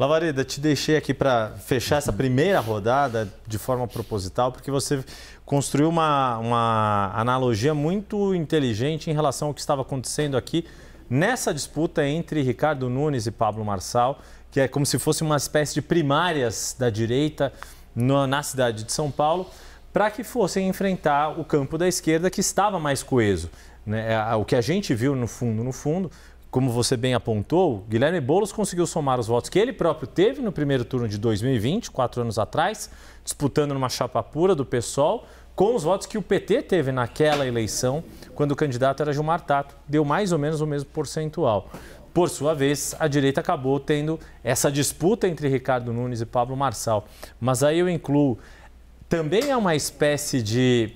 Lavareda, te deixei aqui para fechar essa primeira rodada de forma proposital, porque você construiu uma, uma analogia muito inteligente em relação ao que estava acontecendo aqui nessa disputa entre Ricardo Nunes e Pablo Marçal, que é como se fosse uma espécie de primárias da direita no, na cidade de São Paulo, para que fossem enfrentar o campo da esquerda que estava mais coeso. Né? É, o que a gente viu no fundo, no fundo, como você bem apontou, Guilherme Boulos conseguiu somar os votos que ele próprio teve no primeiro turno de 2020, quatro anos atrás, disputando numa chapa pura do PSOL, com os votos que o PT teve naquela eleição, quando o candidato era Gilmar Tato. Deu mais ou menos o mesmo percentual. Por sua vez, a direita acabou tendo essa disputa entre Ricardo Nunes e Pablo Marçal. Mas aí eu incluo, também é uma espécie de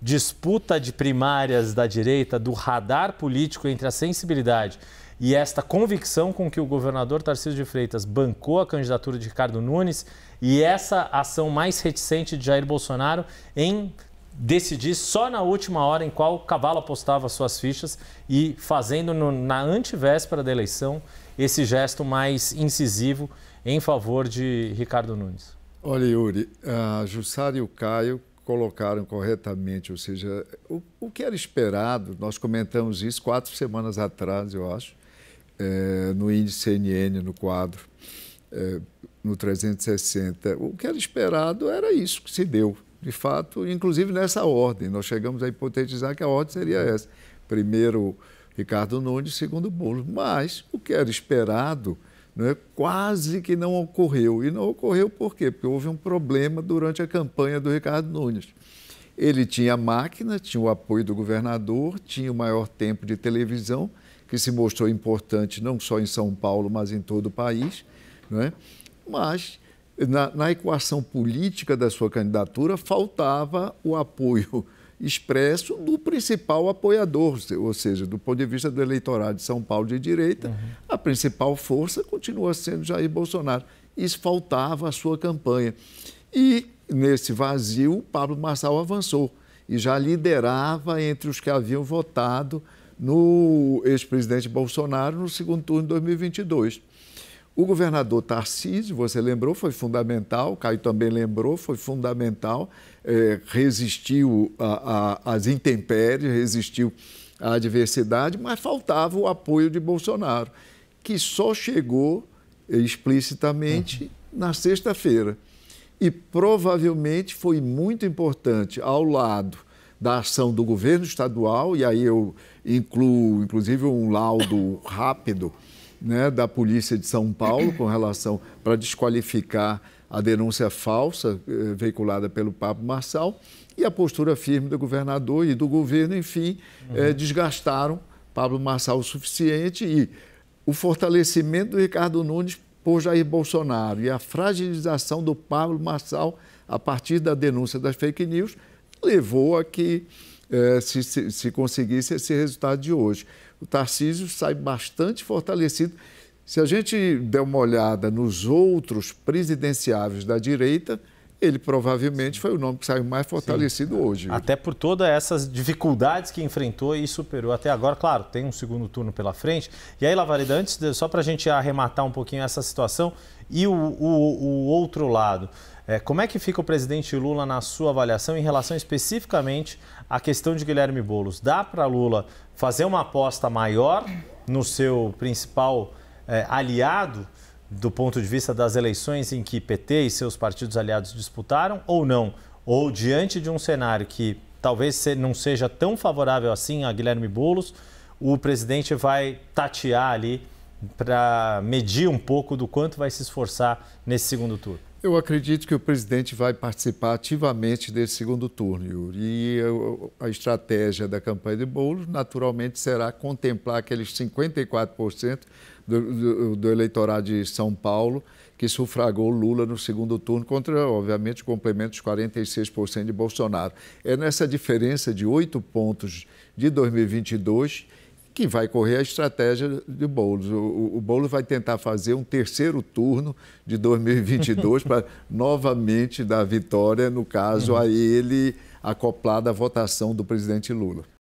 disputa de primárias da direita, do radar político entre a sensibilidade e esta convicção com que o governador Tarcísio de Freitas bancou a candidatura de Ricardo Nunes e essa ação mais reticente de Jair Bolsonaro em decidir só na última hora em qual cavalo apostava suas fichas e fazendo no, na antivéspera da eleição esse gesto mais incisivo em favor de Ricardo Nunes. Olha, Yuri, e o Caio colocaram corretamente, ou seja, o, o que era esperado, nós comentamos isso quatro semanas atrás, eu acho, é, no índice CNN, no quadro, é, no 360. O que era esperado era isso que se deu, de fato, inclusive nessa ordem. Nós chegamos a hipotetizar que a ordem seria essa: primeiro Ricardo Nunes, segundo Bolo, Mas o que era esperado né, quase que não ocorreu. E não ocorreu por quê? Porque houve um problema durante a campanha do Ricardo Nunes. Ele tinha máquina, tinha o apoio do governador, tinha o maior tempo de televisão, que se mostrou importante não só em São Paulo, mas em todo o país. Né? Mas, na, na equação política da sua candidatura, faltava o apoio expresso do principal apoiador, ou seja, do ponto de vista do eleitorado de São Paulo de direita, uhum principal força continua sendo Jair Bolsonaro. Isso faltava à sua campanha. E nesse vazio, Pablo Marçal avançou e já liderava entre os que haviam votado no ex-presidente Bolsonaro no segundo turno de 2022. O governador Tarcísio, você lembrou, foi fundamental, Caio também lembrou, foi fundamental, é, resistiu às intempéries, resistiu à adversidade, mas faltava o apoio de Bolsonaro que só chegou explicitamente uhum. na sexta-feira. E provavelmente foi muito importante ao lado da ação do governo estadual, e aí eu incluo inclusive um laudo rápido né, da Polícia de São Paulo com relação para desqualificar a denúncia falsa eh, veiculada pelo Pablo Marçal e a postura firme do governador e do governo, enfim, eh, uhum. eh, desgastaram Pablo Marçal o suficiente e o fortalecimento do Ricardo Nunes por Jair Bolsonaro e a fragilização do Pablo Marçal a partir da denúncia das fake news levou a que eh, se, se, se, conseguisse esse resultado de hoje. O Tarcísio sai bastante fortalecido. Se a gente der uma olhada nos outros presidenciáveis da direita, ele provavelmente foi o nome que saiu mais fortalecido Sim. hoje. Até por todas essas dificuldades que enfrentou e superou até agora. Claro, tem um segundo turno pela frente. E aí, Lavareda, antes, de, só para a gente arrematar um pouquinho essa situação e o, o, o outro lado. É, como é que fica o presidente Lula na sua avaliação em relação especificamente à questão de Guilherme Boulos? Dá para Lula fazer uma aposta maior no seu principal é, aliado? do ponto de vista das eleições em que PT e seus partidos aliados disputaram ou não? Ou diante de um cenário que talvez não seja tão favorável assim a Guilherme Boulos, o presidente vai tatear ali para medir um pouco do quanto vai se esforçar nesse segundo turno? Eu acredito que o presidente vai participar ativamente desse segundo turno, Yuri. E a estratégia da campanha de Boulos, naturalmente, será contemplar aqueles 54% do, do, do, eleitorado de São Paulo que sufragou Lula no segundo turno, contra, obviamente, o complemento dos 46% de Bolsonaro. É nessa diferença de oito pontos de 2022 que vai correr a estratégia de Boulos. O, o Boulos vai tentar fazer um terceiro turno de 2022 para novamente dar vitória, no caso, uhum. a ele acoplada à votação do presidente Lula.